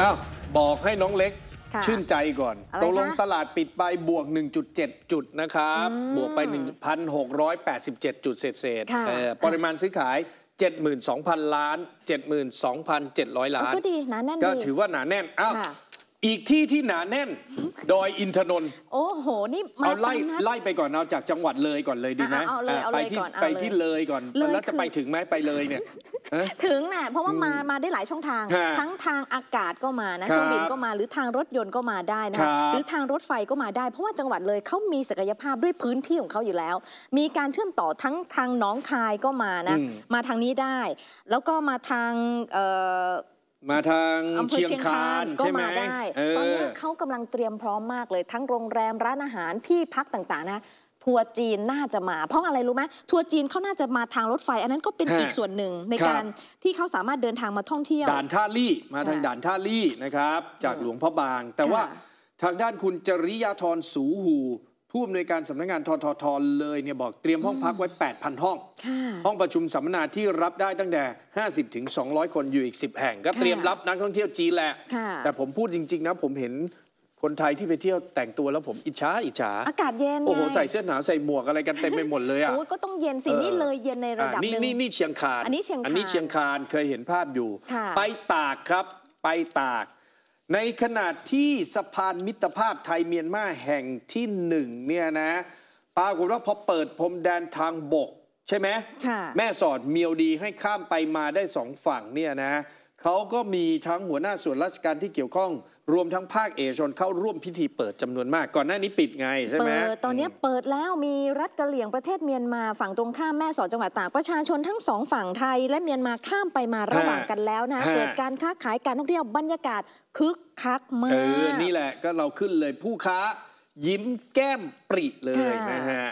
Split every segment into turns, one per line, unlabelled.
อ้าว บอกให้น้องเล็กชื่นใจก่อนอตกลงตลาดปิดไปบวก 1.7 จุดนะครับ บวกไป 1,687 จุดเศษเศษ่อปริมาณซื้อขาย 72,000 ล้าน 72,700 ล้านก็ด
ี หนาแน่นก็ถือ
ว่าหนาแน่น อ้าว อีกที่ที่หนาแน่นดอยอินทนนท์โอ้โห
นี่มาเอาไล่ไล่
ไปก่อนเอาจากจังหวัดเลยก่อนเลยดีไหมเอาเลยเอาเลยก่อนไปที่เลยก่อน แล้วจะไปถึงไหมไปเลยเนี่ย
ถึงน่ะเพราะว่ามา มาได้หลายช่องทาง ทั้งทางอากาศก็มานะเครื่องบินก็มาหรือทางรถยนต์ก็มาได้นะคะหรือทางรถไฟก็มาได้ เพราะว่าจังหวัดเลยเขามีศักยภาพด้วยพื้นที่ของเขาอยู่แล้ว มีการเชื่อมต่อทั้งทางน้องคายก็มานะ มาทางนี้ได้ แล้วก็มาทาง
มาทางอำเภอเชียงคานก็มาได้ตอนนี้เข
ากำลังเตรียมพร้อมมากเลย ทั้งโรงแรมร้านอาหารที่พักต่างๆนะ ทัวร์จีนน่าจะมา เพราะอะไรรู้ไหม ทัวร์จีนเขาน่าจะมาทางรถไฟ อันนั้นก็เป็นอีกส่วนหนึ่งในการที่เขาสามารถเดินทางมาท่องเที่ยว ด่านท่าลี่ มาทางด่า
นท่าลี่นะครับ จากหลวงพ่อบาง แต่ว่าทางด้านคุณจริยาธรสูหูผู้อำนวยการสำนักงงานทททเลยเนี่ย บอกเตรียมห้องพักไว้ 8,000 ห้องห้องประชุมสัมมนาที่รับได้ตั้งแต่ 50 ถึง 200 คนอยู่อีก 10 แห่ง ก็เตรียมรับนักท่องเที่ยวจีนแหละ แต่ผมพูดจริง ๆ นะ ผมเห็นคนไทยที่ไปเที่ยวแต่งตัวแล้วผมอิจฉาอิจฉาอากาศเย็นโอ้โห ใส่เสื้อหนาวใส่หมวกอะไรกันเต็มไปหมดเลยอ่ะอ
ก็ต้องเย็นสินี่เลยเย็นในระดับนึงนี่น
ี่เชียงคานอันนี้เชียงคานอันนี้เชียงคานเคยเห็นภาพอยู่ไปตากครับไปตากในขณะที่สะพานมิตรภาพไทยเมียนมาแห่งที่หนึ่งเนี่ยนะปรากฏว่าพอเปิดพรมแดนทางบก ใช่ไหมแม่สอดเมียวดีให้ข้ามไปมาได้สองฝั่งเนี่ยนะเขาก็มีทั้งหัวหน้าส่วนราชการที่เกี่ยวข้อง รวมทั้งภาคเอกชน เข้าร่วมพิธีเปิดจำนวนมากก่อนหน้านี้ปิดไงใช่ไหมเปิด
ตอนนี้เปิดแล้วมีรัฐกะเหลี่ยงประเทศเมียนมาฝั่งตรงข้ามแม่สอดจังหวัดตากประชาชนทั้งสองฝั่งไทยและเมียนมาข้ามไปมาระหว่างกันแล้วนะเกิดการค้าขายการท่องเที่ยวบรรยากาศคึกคักมากเออนี่แหละ
ก็เราขึ้นเลยผู้ค้ายิ้มแก้มปริเลยนะฮะ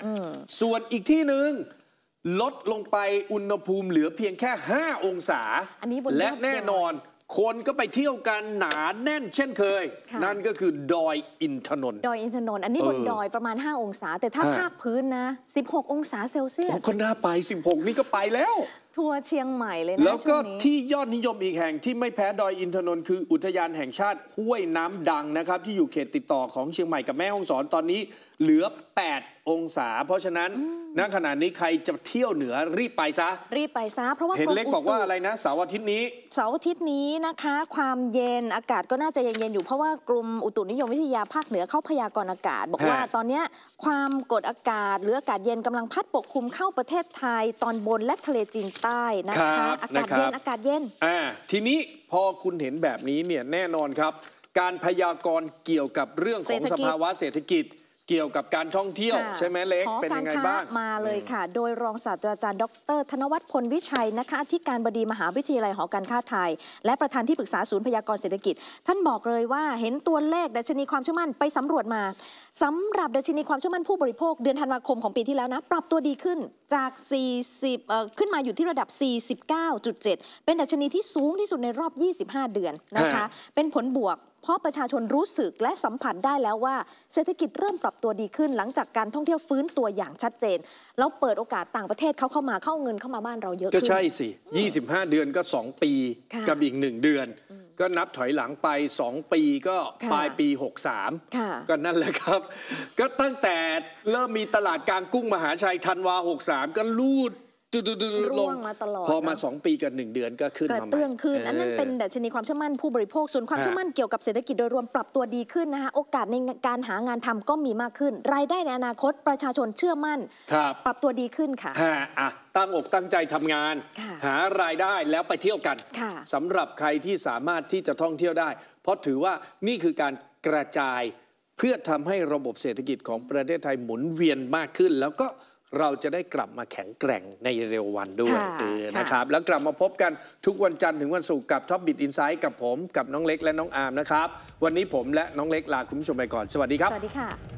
ส่วนอีกที่หนึ่งลดลงไปอุณหภูมิเหลือเพียงแค่ 5 องศาอนนนและแน่นอนคนก็ไปเที่ยวกันหนาแน่นเช่นเคยคนั่นก็คือดอยอินทนนท์ดอยอินทนนท์อันนี้บนดอย
ประมาณ 5 องศา แต่ถ้าภาคพื้นนะ 16 องศาเซลเซียส
ก็น่าไป 16 นี่ก็ไปแล้ว
ทัวร์เชียงใหม่เลยนะแล้วก็
ที่ยอดนิยมอีกแห่งที่ไม่แพ้ดอยอินทนนท์คืออุทยานแห่งชาติห้วยน้ำดังนะครับที่อยู่เขตติดต่อของเชียงใหม่กับแม่ฮ่องสอนตอนนี้เหลือ 8องศาเพราะฉะนั้นณขณะนี้ใครจะเที่ยวเหนือรีบไปซะ
รีบไปซะเพราะว่าเห็นเล็กบอกว่าอะไร
นะเสาร์อาทิตย์นี้
เสาร์อาทิตย์นี้นะคะ ความเย็นอากาศก็น่าจะเย็นๆอยู่เพราะว่ากลุ่มอุตุนิยมวิทยาภาคเหนือเข้าพยากรณ์อากาศ บอกว่าตอนนี้ความกดอากาศ หรืออากาศเย็นกำลังพัดปกคลุมเข้าประเทศไทยตอนบนและทะเลจีนใต้นะคะ อากาศเย็นอากาศเย็น
ทีนี้พอคุณเห็นแบบนี้เนี่ยแน่นอนครับ การพยากรณ์เกี่ยวกับเรื่องของสภาวะเศรษฐกิจเกี่ยวกับการท่องเที่ยวใช่ไหมเล็กเป็นยังไงบ้างมาเล
ยค่ะ โดยรองศาสตราจารย์ ดรธนวัฒน์พลวิชัยนะคะที่การบดีมหาวิทยาลัยหอการค้าไทย และประธานที่ปรึกษาศูนย์พยากรเศรษฐกิจ ท่านบอกเลยว่าเห็นตัวเลขดัชนีความเชื่อมั่นไปสำรวจมาสำหรับดัชนีความเชื่อมั่นผู้บริโภค เดือนธันวาคมของปีที่แล้วนะปรับตัวดีขึ้นจาก 40เอ่อขึ้นมาอยู่ที่ระดับ 49.7 เป็นดัชนีที่สูงที่สุดในรอบ 25 เดือนนะคะเป็นผลบวกเพราะประชาชนรู้สึกและสัมผัสได้แล้วว่า เศรษฐกิจเริ่มปรับตัวดีขึ้นหลังจากการท่องเที่ยวฟื้นตัวอย่างชัดเจน แล้วเปิดโอกาสต่างประเทศเขาเข้ามาเข้าเงินเข้ามาบ้านเราเยอะขึ้นก็ใช่ส
ิ 25 เดือนก็ 2 ปีกับอีก 1 เดือน ก็นับถอยหลังไป 2 ปีก็ปลายปี 63 ก็นั่นแหละครับ ก็ตั้งแต่เริ่มมีตลาดกลางกุ้งมหาชัยธันวา 63 ก็ลูดด่ดงมาตลอดพอมา2ปีกับ1เดือนก็ขึ้นมาเตื้องขึ้นอันนั้นเป็น
ดัชนีความเชื่อมั่นผู้บริโภคส่วนความเชื่อมั่นเกี่ยวกับเศรษฐกิจโดยรวมปรับตัวดีขึ้นนะคะโอกาสในการหางานทำก็มีมากขึ้น รายได้ในอนาคตประชาชนเชื่อมั่น ปรับตัวดีขึ้นค่ะ
อ่ะตั้งอกตั้งใจทำงาน หารายได้แล้วไปเที่ยวกันสำหรับใครที่สามารถที่จะท่องเที่ยวได้ เพราะถือว่านี่คือการกระจายเพื่อทำให้ระบบเศรษฐกิจของประเทศไทยหมุนเวียนมากขึ้นแล้วก็เราจะได้กลับมาแข็งแกร่งในเร็ววันด้วยนะครับ แล้วกลับมาพบกันทุกวันจันทร์ถึงวันศุกร์กับท็อปบิทอินไซด์กับผมกับน้องเล็กและน้องอาร์มนะครับ วันนี้ผมและน้องเล็กลาคุณผู้ชมไปก่อน สวัสดีครับ สวัสดีค่ะ